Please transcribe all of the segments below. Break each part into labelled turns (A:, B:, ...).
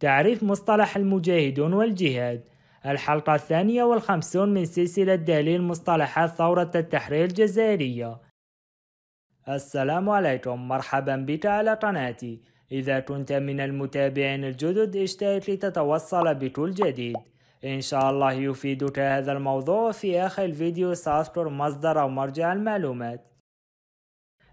A: تعريف مصطلح المجاهدون والجهاد الحلقة الثانية والخمسون من سلسلة دليل مصطلحات ثورة التحرير الجزائرية السلام عليكم مرحبا بك على قناتي إذا كنت من المتابعين الجدد اشترك لتتوصل بكل جديد إن شاء الله يفيدك هذا الموضوع في آخر الفيديو سأذكر مصدر أو مرجع المعلومات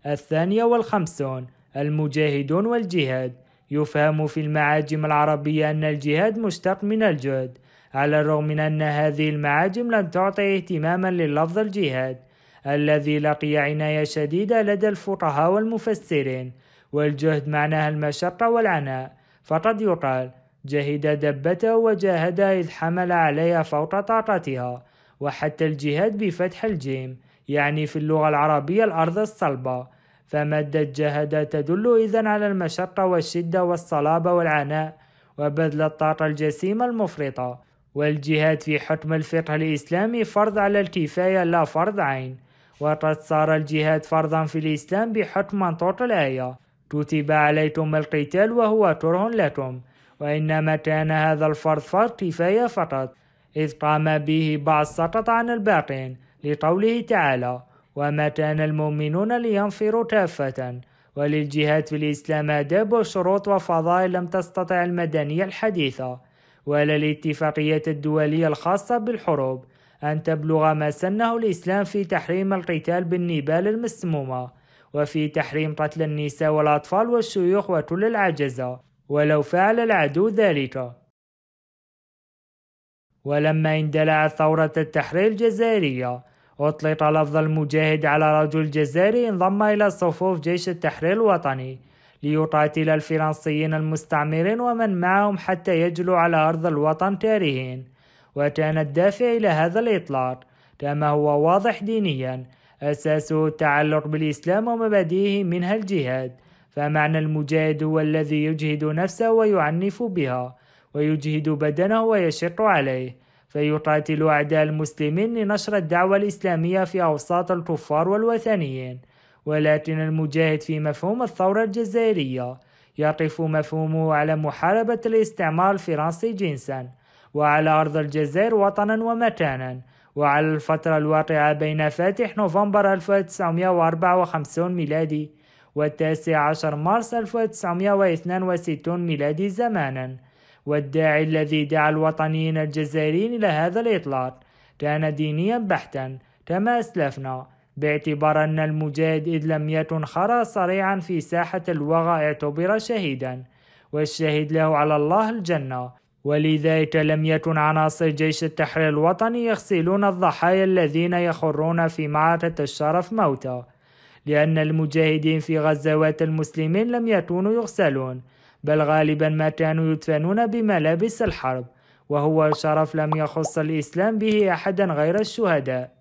A: الثانية والخمسون المجاهدون والجهاد يفهم في المعاجم العربية أن الجهاد مشتق من الجهد على الرغم من أن هذه المعاجم لم تعطي اهتماما للفظ الجهاد الذي لقي عناية شديدة لدى الفقهاء والمفسرين والجهد معناها المشقة والعناء فقد يقال جهد دبته وجاهد إذ حمل عليها فوق طاقتها وحتى الجهاد بفتح الجيم يعني في اللغة العربية الأرض الصلبة فمادة جهد تدل إذا على المشقة والشدة والصلابة والعناء وبذل الطاقة الجسيمة المفرطة والجهاد في حكم الفقه الإسلامي فرض على الكفاية لا فرض عين وقد صار الجهاد فرضا في الإسلام بحكم منطوق الآية كتب عليكم القتال وهو كره لكم وإنما كان هذا الفرض فرض كفاية فقط إذ قام به بعض سقط عن الباقين لقوله تعالى وما كان المؤمنون لينفروا كافة وللجهاد في الإسلام آداب وشروط وفضائل لم تستطع المدنية الحديثة ولا الاتفاقيات الدولية الخاصة بالحروب أن تبلغ ما سنه الإسلام في تحريم القتال بالنبال المسمومة وفي تحريم قتل النساء والأطفال والشيوخ وكل العجزة ولو فعل العدو ذلك ولما اندلعت ثورة التحرير الجزائرية أطلق لفظ المجاهد على رجل جزائري انضم إلى صفوف جيش التحرير الوطني ليقاتل الفرنسيين المستعمرين ومن معهم حتى يجلوا على أرض الوطن تارهين وكان الدافع إلى هذا الإطلاق كما هو واضح دينيا أساسه التعلق بالإسلام ومبادئه منها الجهاد فمعنى المجاهد هو الذي يجهد نفسه ويعنف بها ويجهد بدنه ويشق عليه فيقاتل أعداء المسلمين لنشر الدعوة الإسلامية في أوساط الكفار والوثنيين ولكن المجاهد في مفهوم الثورة الجزائرية يقف مفهومه على محاربة الاستعمار الفرنسي جنسا وعلى أرض الجزائر وطنا ومكانا وعلى الفترة الواقعة بين فاتح نوفمبر 1954 ميلادي والتاسع عشر مارس 1962 ميلادي زمانا والداعي الذي دعا الوطنيين الجزائريين إلى هذا الإطلاق كان دينيا بحتا كما أسلفنا باعتبار أن المجاهد إذ لم يكن خرى صريعا في ساحة الوغى اعتبر شهيدا والشهيد له على الله الجنة ولذلك لم يكن عناصر جيش التحرير الوطني يغسلون الضحايا الذين يخرون في معركة الشرف موتى لأن المجاهدين في غزوات المسلمين لم يكونوا يغسلون بل غالبا ما كانوا يدفنون بملابس الحرب وهو شرف لم يخص الإسلام به أحدا غير الشهداء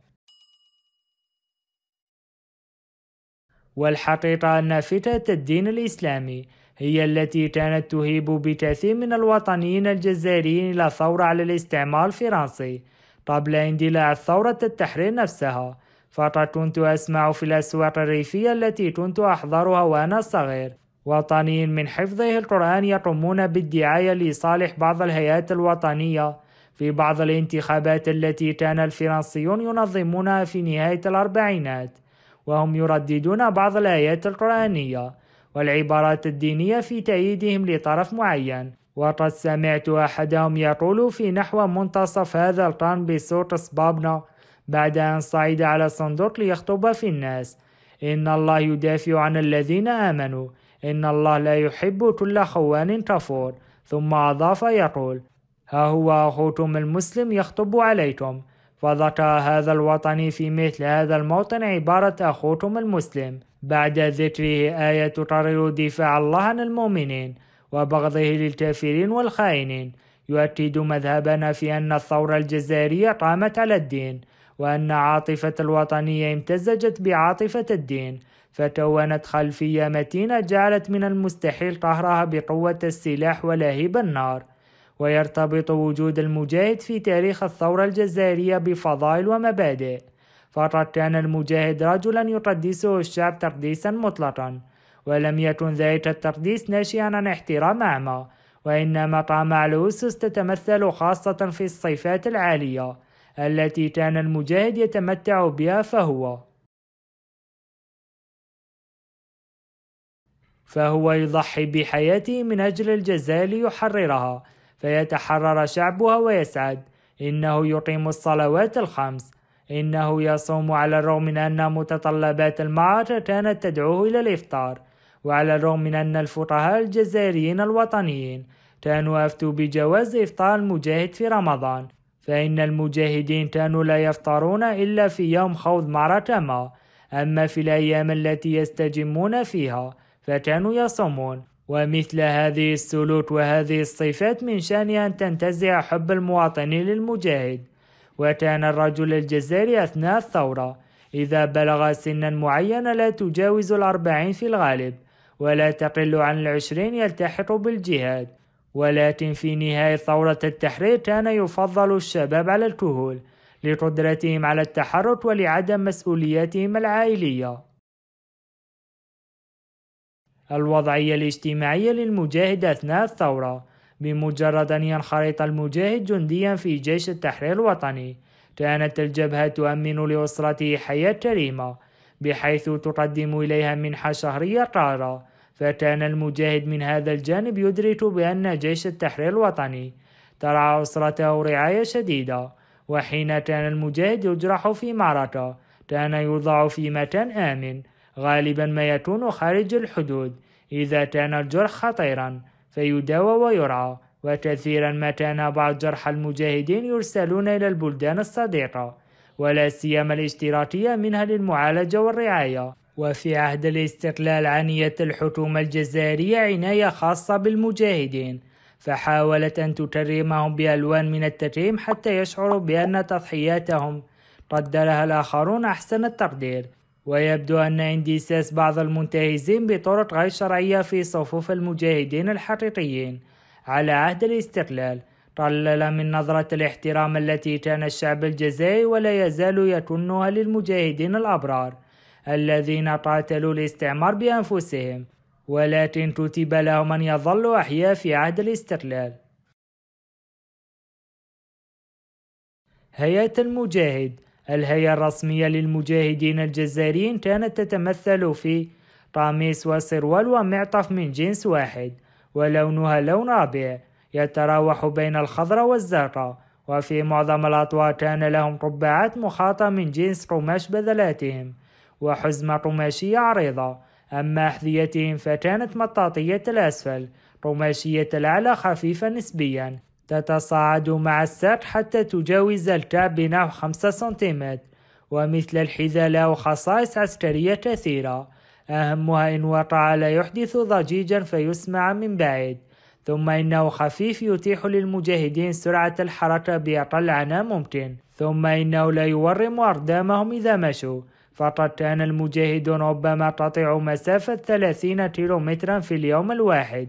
A: والحقيقة أن فتاة الدين الإسلامي هي التي كانت تهيب بكثير من الوطنيين الجزائريين إلى الثورة على الاستعمار الفرنسي قبل اندلاع ثورة التحرير نفسها فقد كنت أسمع في الأسواق الريفية التي كنت أحضرها وأنا صغير وطنيين من حفظه القرآن يقومون بالدعاية لصالح بعض الهيئات الوطنية في بعض الانتخابات التي كان الفرنسيون ينظمونها في نهاية الأربعينات وهم يرددون بعض الآيات القرآنية والعبارات الدينية في تأييدهم لطرف معين وقد سمعت أحدهم يقول في نحو منتصف هذا القرن بصوت صبابنا بعد أن صعد على الصندوق ليخطب في الناس إن الله يدافع عن الذين آمنوا إن الله لا يحب كل خوان كفور ثم أضاف يقول ها هو أخوكم المسلم يخطب عليكم فذكر هذا الوطني في مثل هذا الموطن عبارة أخوكم المسلم بعد ذكره آية تقرر دفاع الله عن المؤمنين وبغضه للكافرين والخائنين يؤكد مذهبنا في أن الثورة الجزائرية قامت على الدين وأن عاطفة الوطنية امتزجت بعاطفة الدين فكونت خلفية متينة جعلت من المستحيل قهرها بقوة السلاح ولهيب النار ويرتبط وجود المجاهد في تاريخ الثورة الجزائرية بفضائل ومبادئ فقد كان المجاهد رجلا يقدسه الشعب تقديسا مطلقا ولم يكن ذلك التقديس ناشئا عن احترام أعمى وإنما قام على أسس تتمثل خاصة في الصفات العالية التي كان المجاهد يتمتع بها فهو فهو يضحي بحياته من أجل الجزاء ليحررها فيتحرر شعبها ويسعد إنه يقيم الصلوات الخمس إنه يصوم على الرغم من أن متطلبات المعركة كانت تدعوه إلى الإفطار وعلى الرغم من أن الفقهاء الجزائريين الوطنيين كانوا أفتوا بجواز إفطار المجاهد في رمضان فإن المجاهدين كانوا لا يفطرون إلا في يوم خوض معركة ما أما في الأيام التي يستجمون فيها فكانوا يصومون ومثل هذه السلوك وهذه الصفات من شأنها أن تنتزع حب المواطنين للمجاهد وكان الرجل الجزائري أثناء الثورة إذا بلغ سنا معينا لا تجاوز الأربعين في الغالب ولا تقل عن العشرين يلتحق بالجهاد ولكن في نهاية ثورة التحرير كان يفضل الشباب على الكهول لقدرتهم على التحرك ولعدم مسؤولياتهم العائلية. الوضعية الاجتماعية للمجاهد أثناء الثورة بمجرد أن ينخرط المجاهد جنديا في جيش التحرير الوطني كانت الجبهة تؤمن لأسرته حياة كريمة بحيث تقدم إليها منحة شهرية قارة فكان المجاهد من هذا الجانب يدرك بأن جيش التحرير الوطني ترعى أسرته رعاية شديدة وحين كان المجاهد يجرح في معركة كان يوضع في مكان آمن غالبا ما يكون خارج الحدود إذا كان الجرح خطيرا فيداوى ويرعى وكثيرا ما كان بعض جرحى المجاهدين يرسلون إلى البلدان الصديقة ولا سيما الاشتراكية منها للمعالجة والرعاية وفي عهد الاستقلال عنيت الحكومة الجزائرية عناية خاصة بالمجاهدين فحاولت أن تكرمهم بألوان من التكريم حتى يشعروا بأن تضحياتهم قدرها الآخرون أحسن التقدير ويبدو أن اندساس بعض المنتهزين بطرق غير شرعية في صفوف المجاهدين الحقيقيين على عهد الاستقلال قلل من نظرة الاحترام التي كان الشعب الجزائري ولا يزال يكنها للمجاهدين الأبرار الذين قاتلوا الاستعمار بأنفسهم ولكن كتب لهم أن يظلوا أحياء في عهد الاستقلال هيئة المجاهد الهيئة الرسمية للمجاهدين الجزائريين كانت تتمثل في قميص وسروال ومعطف من جنس واحد ولونها لون رابع يتراوح بين الخضرة والزرقاء وفي معظم الأطوار كان لهم قبعات مخاطة من جنس قماش بذلاتهم وحزمة قماشية عريضة أما أحذيتهم فكانت مطاطية الأسفل قماشية الأعلى خفيفة نسبيا تتصاعد مع الساق حتى تجاوز الكعب بنحو 5 سنتيمتر ومثل الحذاء له خصائص عسكرية كثيرة أهمها إن وقع لا يحدث ضجيجا فيسمع من بعيد ثم إنه خفيف يتيح للمجاهدين سرعة الحركة بأقل عناء ممكن ثم إنه لا يورم أقدامهم إذا مشوا فقد كان المجاهدون ربما قطعوا مسافة 30 كيلومترا في اليوم الواحد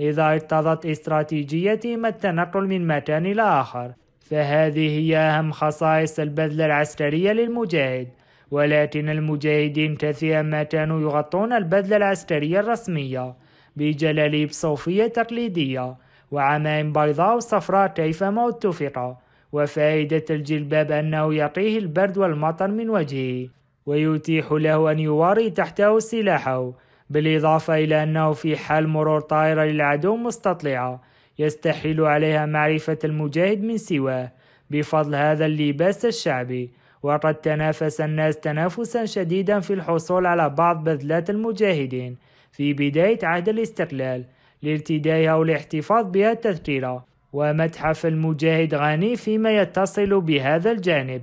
A: إذا اقتضت استراتيجيتهم التنقل من مكان إلى آخر فهذه هي أهم خصائص البذلة العسكرية للمجاهد ولكن المجاهدين كثيرا ما كانوا يغطون البذلة العسكرية الرسمية بجلاليب صوفية تقليدية وعمائم بيضاء وصفراء كيفما اتفق وفائدة الجلباب أنه يقيه البرد والمطر من وجهه ويتيح له أن يواري تحته سلاحه بالإضافة إلى أنه في حال مرور طائرة للعدو مستطلعة يستحيل عليها معرفة المجاهد من سواه بفضل هذا اللباس الشعبي وقد تنافس الناس تنافسا شديدا في الحصول على بعض بذلات المجاهدين في بداية عهد الاستقلال لارتدائها والاحتفاظ بها تذكيرة ومتحف المجاهد غني فيما يتصل بهذا الجانب